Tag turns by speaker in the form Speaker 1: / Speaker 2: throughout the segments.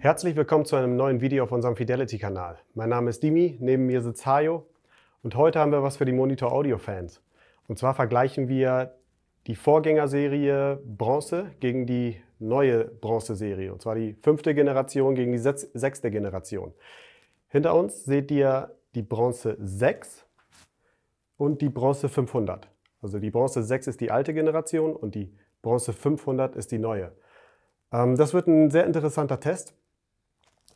Speaker 1: Herzlich willkommen zu einem neuen Video auf unserem Fidelity-Kanal. Mein Name ist Dimi, neben mir sitzt Hajo und heute haben wir was für die Monitor Audio-Fans. Und zwar vergleichen wir die Vorgängerserie Bronze gegen die neue Bronze-Serie, und zwar die fünfte Generation gegen die sechste Generation. Hinter uns seht ihr die Bronze 6 und die Bronze 500. Also die Bronze 6 ist die alte Generation und die Bronze 500 ist die neue. Ähm, das wird ein sehr interessanter Test.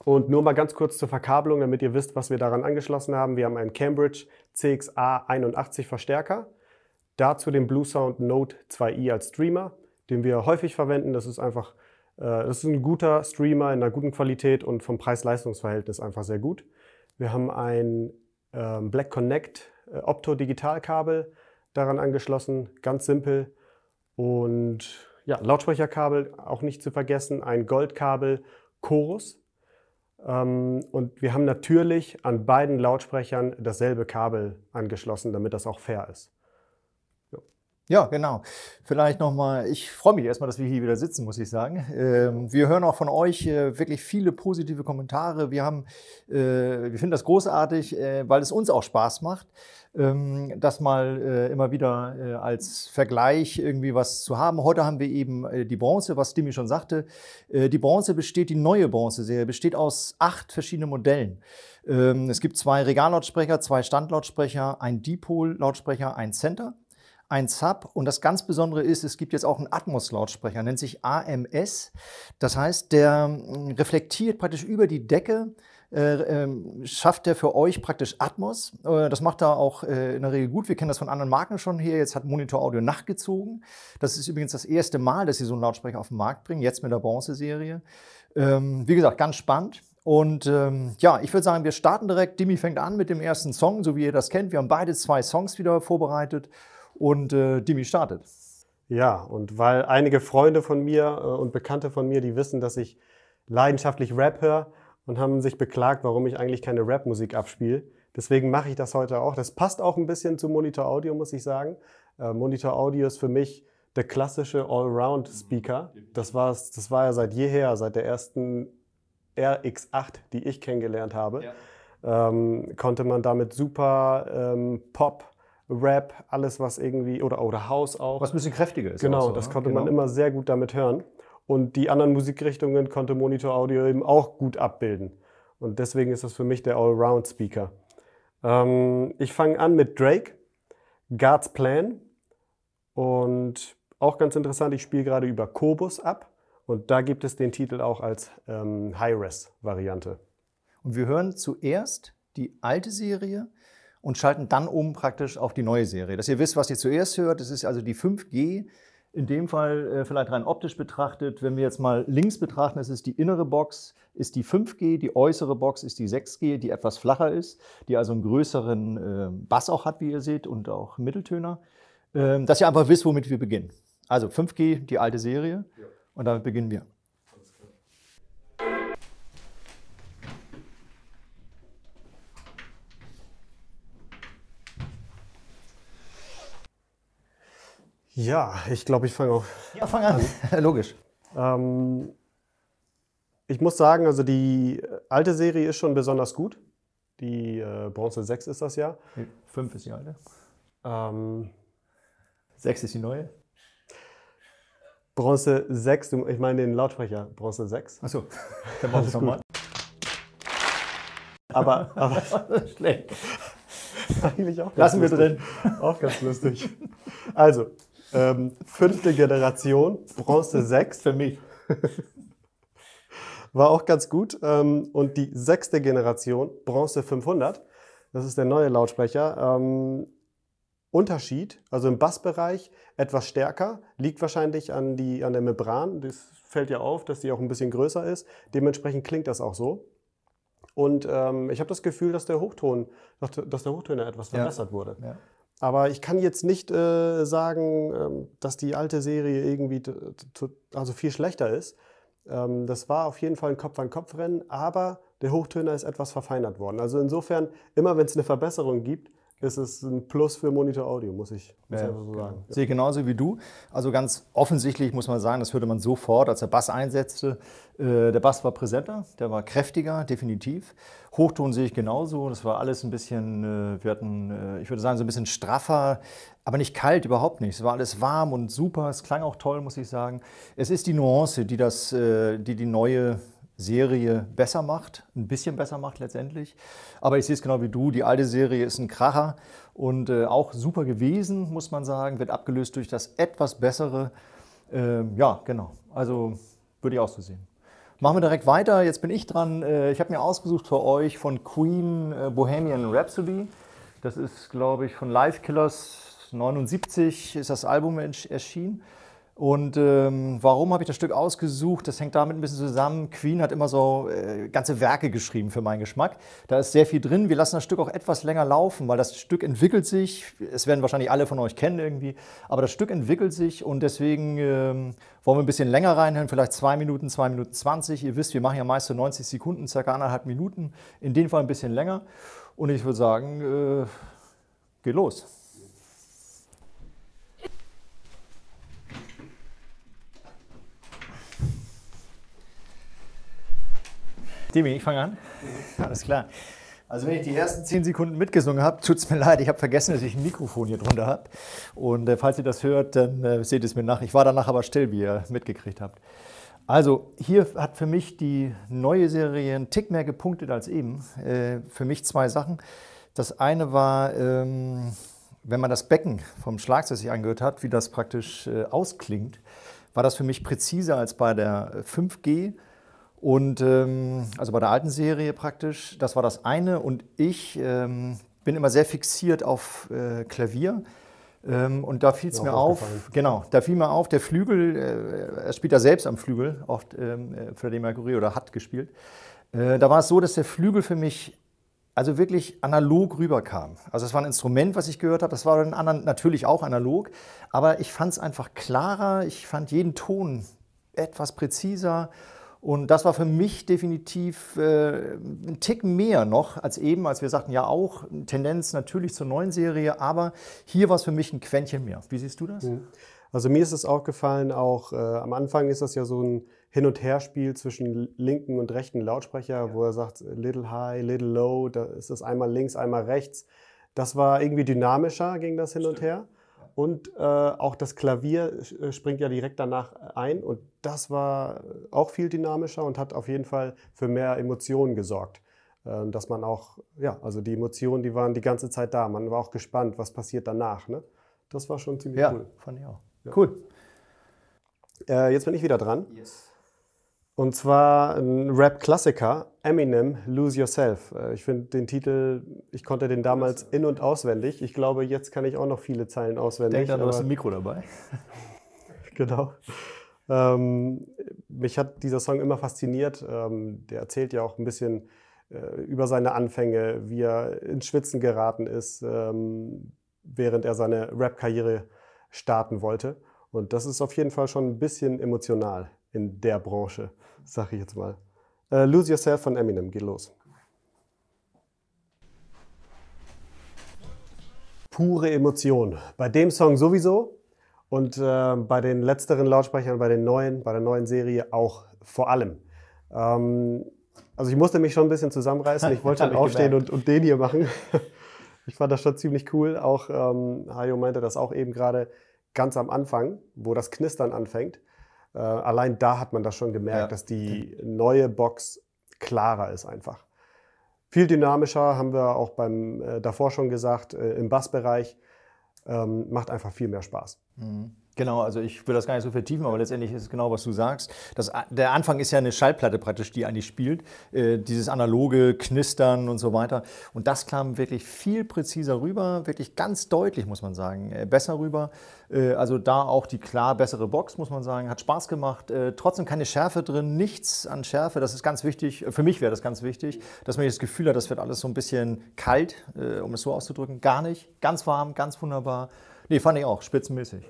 Speaker 1: Und nur mal ganz kurz zur Verkabelung, damit ihr wisst, was wir daran angeschlossen haben. Wir haben einen Cambridge CXA 81 Verstärker, dazu den Blue Sound Note 2i als Streamer, den wir häufig verwenden. Das ist einfach äh, das ist ein guter Streamer in einer guten Qualität und vom Preis-Leistungs-Verhältnis einfach sehr gut. Wir haben ein ähm, Black Connect äh, Opto-Digitalkabel daran angeschlossen, ganz simpel. Und ja, Lautsprecherkabel auch nicht zu vergessen, ein Goldkabel Chorus ähm, und wir haben natürlich an beiden Lautsprechern dasselbe Kabel angeschlossen, damit das auch fair ist.
Speaker 2: Ja, genau. Vielleicht nochmal, ich freue mich erstmal, dass wir hier wieder sitzen, muss ich sagen. Ähm, wir hören auch von euch äh, wirklich viele positive Kommentare. Wir, haben, äh, wir finden das großartig, äh, weil es uns auch Spaß macht, ähm, das mal immer wieder als Vergleich irgendwie was zu haben. Heute haben wir eben die Bronze, was Dimi schon sagte. die Bronze besteht, die neue Bronze-Serie besteht aus acht verschiedenen Modellen. Ähm, es gibt zwei Regallautsprecher, zwei Standlautsprecher, ein Dipol-Lautsprecher, ein Center ein Sub und das ganz Besondere ist, es gibt jetzt auch einen Atmos-Lautsprecher, nennt sich AMS. Das heißt, der mm, reflektiert praktisch über die Decke äh, ähm, schafft der für euch praktisch Atmos. Äh, das macht er auch äh, in der Regel gut. Wir kennen das von anderen Marken schon hier. Jetzt hat Monitor Audio nachgezogen. Das ist übrigens das erste Mal, dass sie so einen Lautsprecher auf den Markt bringen, jetzt mit der Bronze-Serie. Ähm, wie gesagt, ganz spannend. Und ähm, ja, ich würde sagen, wir starten direkt. Dimi fängt an mit dem ersten Song, so wie ihr das kennt. Wir haben beide zwei Songs wieder vorbereitet und äh, Dimi startet.
Speaker 1: Ja, und weil einige Freunde von mir äh, und Bekannte von mir, die wissen, dass ich leidenschaftlich Rap höre und haben sich beklagt, warum ich eigentlich keine Rap-Musik abspiele. Deswegen mache ich das heute auch. Das passt auch ein bisschen zu Monitor Audio, muss ich sagen. Äh, Monitor Audio ist für mich der klassische Allround-Speaker. Das, das war ja seit jeher, seit der ersten RX8, die ich kennengelernt habe, ja. ähm, konnte man damit super ähm, Pop, Rap, alles was irgendwie, oder, oder House auch. Was ein bisschen kräftiger ist. Genau, so, das ne? konnte genau. man immer sehr gut damit hören. Und die anderen Musikrichtungen konnte Monitor Audio eben auch gut abbilden. Und deswegen ist das für mich der Allround-Speaker. Ähm, ich fange an mit Drake, God's Plan. Und auch ganz interessant, ich spiele gerade über Kobus
Speaker 2: ab. Und da gibt es den Titel auch als ähm, High-Res-Variante. Und wir hören zuerst die alte Serie, und schalten dann um praktisch auf die neue Serie. Dass ihr wisst, was ihr zuerst hört, das ist also die 5G. In dem Fall äh, vielleicht rein optisch betrachtet, wenn wir jetzt mal links betrachten, das ist die innere Box, ist die 5G, die äußere Box ist die 6G, die etwas flacher ist, die also einen größeren äh, Bass auch hat, wie ihr seht, und auch Mitteltöner. Ähm, dass ihr einfach wisst, womit wir beginnen. Also 5G, die alte Serie, ja. und damit beginnen wir.
Speaker 1: Ja, ich glaube, ich fange auch. Ja, fang an. Logisch. Ähm, ich muss sagen, also die alte Serie ist schon besonders gut. Die äh, Bronze 6 ist das ja. 5 ist die alte. Ähm,
Speaker 2: 6 ist die neue. Bronze
Speaker 1: 6, ich meine den Lautsprecher, Bronze 6. Achso, dann machen wir es nochmal. Aber, aber schlecht. Eigentlich auch Ganz Lassen wir drin. Auch ganz lustig. Also, ähm, fünfte Generation, Bronze 6. Für mich. War auch ganz gut. Ähm, und die sechste Generation, Bronze 500. Das ist der neue Lautsprecher. Ähm, Unterschied, also im Bassbereich etwas stärker, liegt wahrscheinlich an, die, an der Membran. Das fällt ja auf, dass die auch ein bisschen größer ist. Dementsprechend klingt das auch so. Und ähm, ich habe das Gefühl, dass der Hochton, dass der Hochtöner etwas verbessert ja. wurde. Ja. Aber ich kann jetzt nicht äh, sagen, ähm, dass die alte Serie irgendwie also viel schlechter ist. Ähm, das war auf jeden Fall ein Kopf-an-Kopf-Rennen, aber der Hochtöner ist etwas verfeinert worden. Also insofern, immer wenn es eine Verbesserung gibt, ist es ein Plus für Monitor
Speaker 2: Audio, muss ich ja, einfach so genau. sagen. Genau. Ja. Sehe genauso wie du. Also ganz offensichtlich muss man sagen, das hörte man sofort, als der Bass einsetzte. Äh, der Bass war präsenter, der war kräftiger, definitiv. Hochton sehe ich genauso. Das war alles ein bisschen, äh, wir hatten, äh, ich würde sagen, so ein bisschen straffer, aber nicht kalt, überhaupt nicht. Es war alles warm und super. Es klang auch toll, muss ich sagen. Es ist die Nuance, die das, die, die neue Serie besser macht, ein bisschen besser macht letztendlich. Aber ich sehe es genau wie du, die alte Serie ist ein Kracher und äh, auch super gewesen, muss man sagen, wird abgelöst durch das etwas bessere. Äh, ja, genau. Also würde ich auch so sehen. Machen wir direkt weiter. Jetzt bin ich dran. Äh, ich habe mir ausgesucht für euch von Queen äh, Bohemian Rhapsody. Das ist, glaube ich, von Live Killers 79 ist das Album erschienen. Und ähm, warum habe ich das Stück ausgesucht? Das hängt damit ein bisschen zusammen. Queen hat immer so äh, ganze Werke geschrieben für meinen Geschmack. Da ist sehr viel drin. Wir lassen das Stück auch etwas länger laufen, weil das Stück entwickelt sich. Es werden wahrscheinlich alle von euch kennen irgendwie. Aber das Stück entwickelt sich und deswegen ähm, wollen wir ein bisschen länger reinhören. Vielleicht zwei Minuten, zwei Minuten zwanzig. Ihr wisst, wir machen ja meist so 90 Sekunden, circa anderthalb Minuten. In dem Fall ein bisschen länger. Und ich würde sagen, äh, geht los. Demi, ich fange an. Mhm. Alles klar. Also wenn ich die ersten zehn Sekunden mitgesungen habe, tut es mir leid, ich habe vergessen, dass ich ein Mikrofon hier drunter habe. Und äh, falls ihr das hört, dann äh, seht es mir nach. Ich war danach aber still, wie ihr mitgekriegt habt. Also hier hat für mich die neue Serie einen Tick mehr gepunktet als eben. Äh, für mich zwei Sachen. Das eine war, ähm, wenn man das Becken vom Schlagzeug sich angehört hat, wie das praktisch äh, ausklingt, war das für mich präziser als bei der 5G. Und ähm, also bei der alten Serie praktisch, das war das eine. Und ich ähm, bin immer sehr fixiert auf äh, Klavier. Ähm, und da fiel es mir auf, genau, da fiel mir auf, der Flügel, äh, er spielt ja selbst am Flügel, oft ähm, äh, für Freddie Mercury oder hat gespielt. Äh, da war es so, dass der Flügel für mich also wirklich analog rüberkam. Also es war ein Instrument, was ich gehört habe, das war den anderen natürlich auch analog, aber ich fand es einfach klarer, ich fand jeden Ton etwas präziser und das war für mich definitiv äh, ein Tick mehr noch als eben, als wir sagten, ja auch Tendenz natürlich zur neuen Serie, aber hier war es für mich ein Quäntchen mehr. Wie siehst du das?
Speaker 1: Also mir ist es aufgefallen, auch äh, am Anfang ist das ja so ein Hin- und Herspiel zwischen linken und rechten Lautsprecher, ja. wo er sagt, little high, little low, da ist es einmal links, einmal rechts. Das war irgendwie dynamischer, ging das hin Stimmt. und her. Und äh, auch das Klavier äh, springt ja direkt danach äh, ein. Und das war auch viel dynamischer und hat auf jeden Fall für mehr Emotionen gesorgt. Ähm, dass man auch, ja, also die Emotionen, die waren die ganze Zeit da. Man war auch gespannt, was passiert danach. Ne? Das war schon ziemlich ja, cool. Fand ich auch. Ja. Cool. Äh, jetzt bin ich wieder dran. Yes. Und zwar ein Rap-Klassiker, Eminem, Lose Yourself. Äh, ich finde den Titel, ich konnte den damals in- und auswendig. Ich glaube, jetzt kann ich auch noch viele Zeilen auswendig. Denk an, du hast ein Mikro dabei. genau. Ähm, mich hat dieser Song immer fasziniert. Ähm, der erzählt ja auch ein bisschen äh, über seine Anfänge, wie er ins Schwitzen geraten ist, ähm, während er seine Rap-Karriere starten wollte. Und das ist auf jeden Fall schon ein bisschen emotional in der Branche sag ich jetzt mal. Uh, Lose Yourself von Eminem, geht los. Pure Emotion. Bei dem Song sowieso und äh, bei den letzteren Lautsprechern, bei den neuen, bei der neuen Serie auch vor allem. Ähm, also ich musste mich schon ein bisschen zusammenreißen. Ich wollte schon aufstehen und, und, den hier machen. ich fand das schon ziemlich cool. Auch ähm, Hajo meinte das auch eben gerade ganz am Anfang, wo das Knistern anfängt. Äh, allein da hat man das schon gemerkt, ja. dass die neue Box klarer ist einfach. Viel dynamischer, haben wir auch beim äh, davor schon gesagt, äh, im Bassbereich.
Speaker 2: Ähm, macht einfach viel mehr Spaß. Mhm. Genau, also ich will das gar nicht so vertiefen, aber letztendlich ist es genau, was du sagst. Das, der Anfang ist ja eine Schallplatte praktisch, die eigentlich spielt. Äh, dieses analoge Knistern und so weiter. Und das kam wirklich viel präziser rüber, wirklich ganz deutlich, muss man sagen. Äh, besser rüber. Äh, also da auch die klar bessere Box, muss man sagen. Hat Spaß gemacht. Äh, trotzdem keine Schärfe drin, nichts an Schärfe. Das ist ganz wichtig. Äh, für mich wäre das ganz wichtig, dass man das Gefühl hat, das wird alles so ein bisschen kalt, äh, um es so auszudrücken. Gar nicht. Ganz warm, ganz wunderbar. Nee, fand ich auch, spitzenmäßig.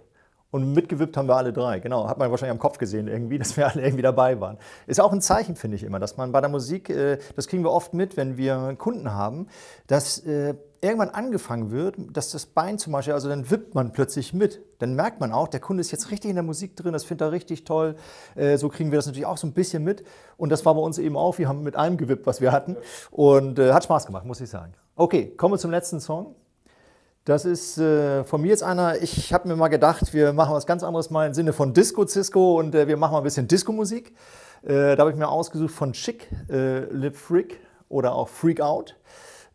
Speaker 2: Und mitgewippt haben wir alle drei. Genau, hat man wahrscheinlich am Kopf gesehen irgendwie, dass wir alle irgendwie dabei waren. Ist auch ein Zeichen, finde ich immer, dass man bei der Musik, äh, das kriegen wir oft mit, wenn wir Kunden haben, dass äh, irgendwann angefangen wird, dass das Bein zum Beispiel, also dann wippt man plötzlich mit. Dann merkt man auch, der Kunde ist jetzt richtig in der Musik drin, das findet er richtig toll. Äh, so kriegen wir das natürlich auch so ein bisschen mit. Und das war bei uns eben auch. Wir haben mit allem gewippt, was wir hatten. Und hat Spaß gemacht, muss ich sagen. Okay, kommen wir zum letzten Song. Das ist äh, von mir jetzt einer, ich habe mir mal gedacht, wir machen was ganz anderes mal im Sinne von Disco Cisco und äh, wir machen mal ein bisschen Disco-Musik. Äh, da habe ich mir ausgesucht von Chick, äh, Lip Freak oder auch Freak Out.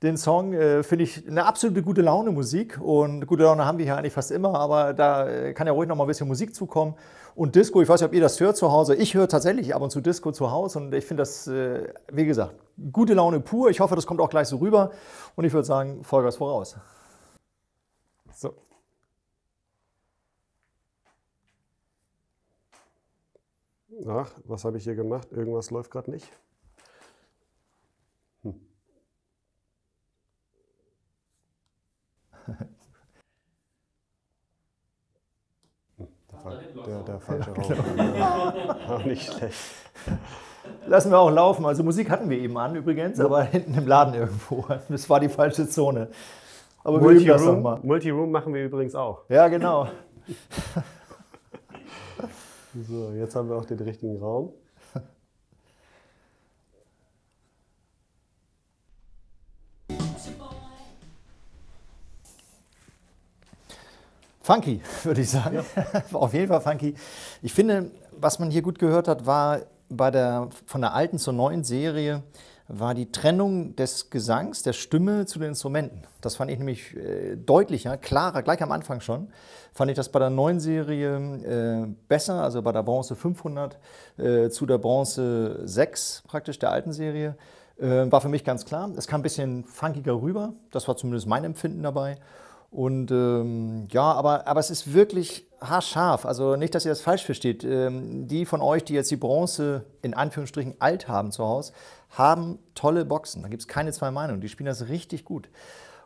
Speaker 2: Den Song äh, finde ich eine absolute gute Laune Musik und gute Laune haben wir hier eigentlich fast immer, aber da äh, kann ja ruhig noch mal ein bisschen Musik zukommen. Und Disco, ich weiß nicht, ob ihr das hört zu Hause. Ich höre tatsächlich ab und zu Disco zu Hause und ich finde das, wie gesagt, gute Laune pur. Ich hoffe, das kommt auch gleich so rüber und ich würde sagen, Vollgas voraus. So.
Speaker 1: Ach, was habe ich hier gemacht? Irgendwas läuft gerade nicht. Hm.
Speaker 2: hm der, der, der falsche Raum. Ja, auch nicht schlecht. Lassen wir auch laufen. Also Musik hatten wir eben an übrigens, ja. aber hinten im Laden irgendwo. Das war die falsche Zone. Aber wir üben das nochmal. Multiroom machen wir übrigens
Speaker 1: auch. Ja, genau. so, jetzt haben wir auch den richtigen Raum.
Speaker 2: Funky, würde ich sagen. Ja. Auf jeden Fall funky. Ich finde, was man hier gut gehört hat, war bei der, von der alten zur neuen Serie, war die Trennung des Gesangs, der Stimme zu den Instrumenten. Das fand ich nämlich äh, deutlicher, klarer, gleich am Anfang schon, fand ich das bei der neuen Serie äh, besser, also bei der Bronze 500 äh, zu der Bronze 6 praktisch der alten Serie. Äh, war für mich ganz klar. Es kam ein bisschen funkiger rüber, das war zumindest mein Empfinden dabei. Und ähm, ja, aber, aber es ist wirklich haarscharf. Also nicht, dass ihr das falsch versteht. Ähm, die von euch, die jetzt die Bronze in Anführungsstrichen alt haben zu Hause, haben tolle Boxen. Da gibt es keine zwei Meinungen. Die spielen das richtig gut.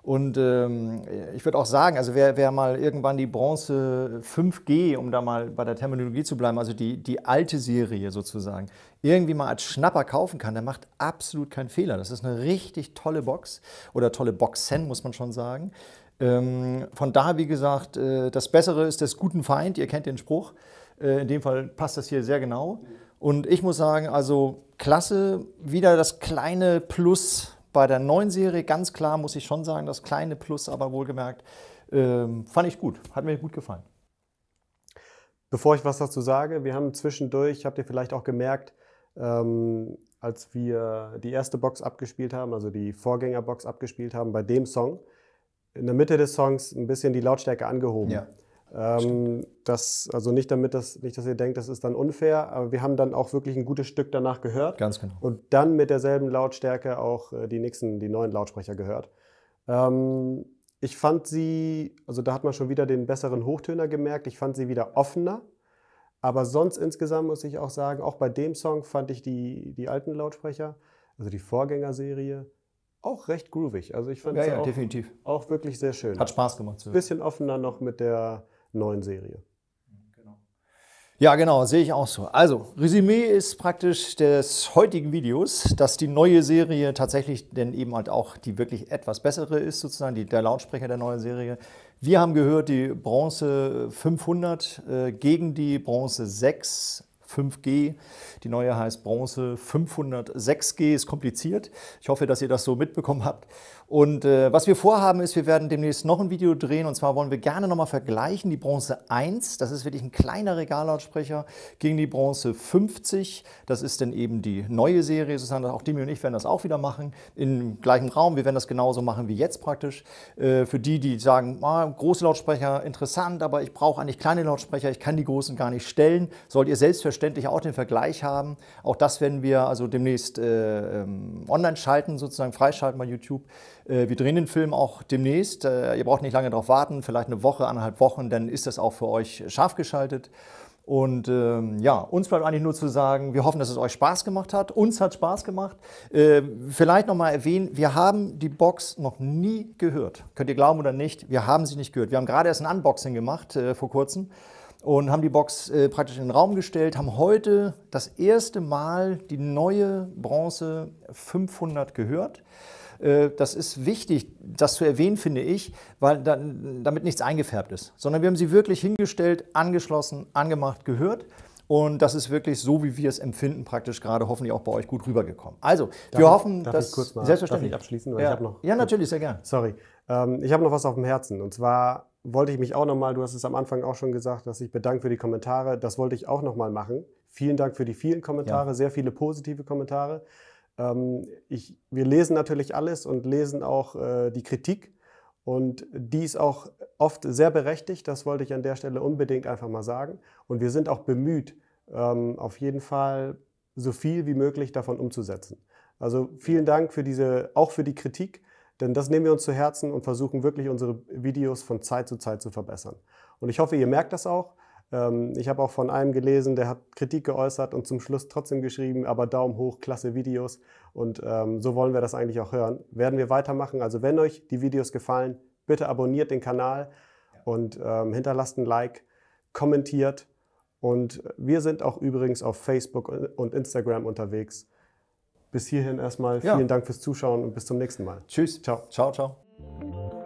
Speaker 2: Und ähm, ich würde auch sagen, also wer, wer, mal irgendwann die Bronze 5G, um da mal bei der Terminologie zu bleiben, also die, die alte Serie sozusagen, irgendwie mal als Schnapper kaufen kann, der macht absolut keinen Fehler. Das ist eine richtig tolle Box oder tolle Boxen, muss man schon sagen. Ähm, von daher, wie gesagt, äh, das Bessere ist des guten Feind. Ihr kennt den Spruch. Äh, in dem Fall passt das hier sehr genau. Und ich muss sagen, also klasse, wieder das kleine Plus bei der neuen Serie. Ganz klar muss ich schon sagen, das kleine Plus, aber wohlgemerkt, ähm, fand ich gut. Hat mir gut gefallen.
Speaker 1: Bevor ich was dazu sage, wir haben zwischendurch, habt ihr vielleicht auch gemerkt, ähm, als wir die erste Box abgespielt haben, also die Vorgängerbox abgespielt haben, bei dem Song, in der Mitte des Songs ein bisschen die Lautstärke angehoben. Ja. Ähm, das, also nicht damit, das, nicht, dass ihr denkt, das ist dann unfair, aber wir haben dann auch wirklich ein gutes Stück danach gehört. Ganz genau. Und dann mit derselben Lautstärke auch äh, die nächsten, die neuen Lautsprecher gehört. Ähm, ich fand sie, also da hat man schon wieder den besseren Hochtöner gemerkt, ich fand sie wieder offener. Aber sonst insgesamt muss ich auch sagen, auch bei dem Song fand ich die, die alten Lautsprecher, also die Vorgängerserie, auch recht groovig. Also ich fand ja, es ja, auch, definitiv. auch wirklich sehr schön. Hat Spaß gemacht. Ein bisschen offener noch
Speaker 2: mit der neuen Serie. Genau. Ja, genau, sehe ich auch so. Also, Resümee ist praktisch des heutigen Videos, dass die neue Serie tatsächlich denn eben halt auch die wirklich etwas bessere ist, sozusagen die, der Lautsprecher der neuen Serie. Wir haben gehört, die Bronze 500 äh, gegen die Bronze 6 5G. Die neue heißt Bronze 506 g Ist kompliziert. Ich hoffe, dass ihr das so mitbekommen habt. Und äh, was wir vorhaben ist, wir werden demnächst noch ein Video drehen und zwar wollen wir gerne nochmal vergleichen die Bronze 1, das ist wirklich ein kleiner Regallautsprecher, gegen die Bronze 50, das ist dann eben die neue Serie sozusagen, auch Demi und ich werden das auch wieder machen, im gleichen Raum, wir werden das genauso machen wie jetzt praktisch. Äh, für die, die sagen, ah, große Lautsprecher, interessant, aber ich brauche eigentlich kleine Lautsprecher, ich kann die großen gar nicht stellen, sollt ihr selbstverständlich auch den Vergleich haben. Auch das werden wir also demnächst äh, ähm, online schalten, sozusagen freischalten bei YouTube. Äh, wir drehen den Film auch demnächst. Äh, ihr braucht nicht lange darauf warten, vielleicht eine Woche, anderthalb Wochen, dann ist das auch für euch scharf geschaltet. Und ähm, ja, uns bleibt eigentlich nur zu sagen, wir hoffen, dass es euch Spaß gemacht hat. Uns hat Spaß gemacht. Äh, vielleicht nochmal erwähnen, wir haben die Box noch nie gehört. Könnt ihr glauben oder nicht, wir haben sie nicht gehört. Wir haben gerade erst ein Unboxing gemacht äh, vor kurzem und haben die Box äh, praktisch in den Raum gestellt, haben heute das erste Mal die neue Bronze 500 gehört. Äh, das ist wichtig, das zu erwähnen, finde ich, weil dann, damit nichts eingefärbt ist, sondern wir haben sie wirklich hingestellt, angeschlossen, angemacht, gehört. Und das ist wirklich so, wie wir es empfinden, praktisch gerade hoffentlich auch bei euch gut rübergekommen. Also, darf wir ich, hoffen, darf dass. Ich kurz mal, selbstverständlich. abschließen? ja. Noch,
Speaker 1: ja, natürlich, sehr gerne. Sorry. Ähm, ich habe noch was auf dem Herzen. Und zwar wollte ich mich auch nochmal, du hast es am Anfang auch schon gesagt, dass ich bedanke für die Kommentare. Das wollte ich auch nochmal machen. Vielen Dank für die vielen Kommentare, ja. sehr viele positive Kommentare. Ähm, ich, wir lesen natürlich alles und lesen auch äh, die Kritik. Und die ist auch oft sehr berechtigt, das wollte ich an der Stelle unbedingt einfach mal sagen. Und wir sind auch bemüht, ähm, auf jeden Fall so viel wie möglich davon umzusetzen. Also vielen Dank für diese, auch für die Kritik, denn das nehmen wir uns zu Herzen und versuchen wirklich unsere Videos von Zeit zu Zeit zu verbessern. Und ich hoffe, ihr merkt das auch. Ähm, ich habe auch von einem gelesen, der hat Kritik geäußert und zum Schluss trotzdem geschrieben, aber Daumen hoch, klasse Videos. Und ähm, so wollen wir das eigentlich auch hören. Werden wir weitermachen. Also wenn euch die Videos gefallen, bitte abonniert den Kanal und ähm, hinterlasst ein Like, kommentiert. Und wir sind auch übrigens auf Facebook und Instagram unterwegs. Bis hierhin erstmal vielen ja. Dank fürs Zuschauen und bis zum nächsten Mal. Tschüss. Ciao. Ciao, ciao.